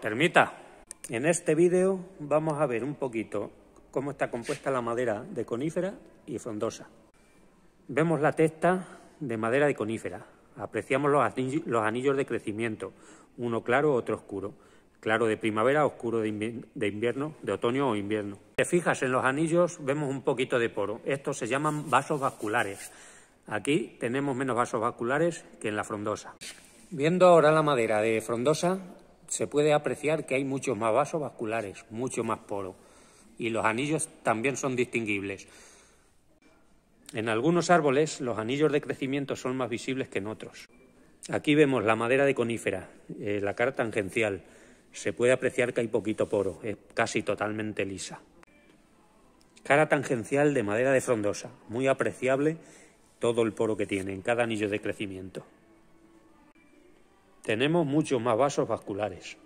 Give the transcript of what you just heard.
termita. En este vídeo vamos a ver un poquito cómo está compuesta la madera de conífera y frondosa. Vemos la testa de madera de conífera. Apreciamos los anillos, de crecimiento, uno claro, otro oscuro. Claro de primavera, oscuro de, de invierno, de otoño o invierno. Si te fijas en los anillos, vemos un poquito de poro. Estos se llaman vasos vasculares. Aquí tenemos menos vasos vasculares que en la frondosa. Viendo ahora la madera de frondosa, se puede apreciar que hay muchos más vasos vasculares, mucho más poro, y los anillos también son distinguibles. En algunos árboles los anillos de crecimiento son más visibles que en otros. Aquí vemos la madera de conífera, eh, la cara tangencial. Se puede apreciar que hay poquito poro, es casi totalmente lisa. Cara tangencial de madera de frondosa, muy apreciable todo el poro que tiene en cada anillo de crecimiento tenemos muchos más vasos vasculares.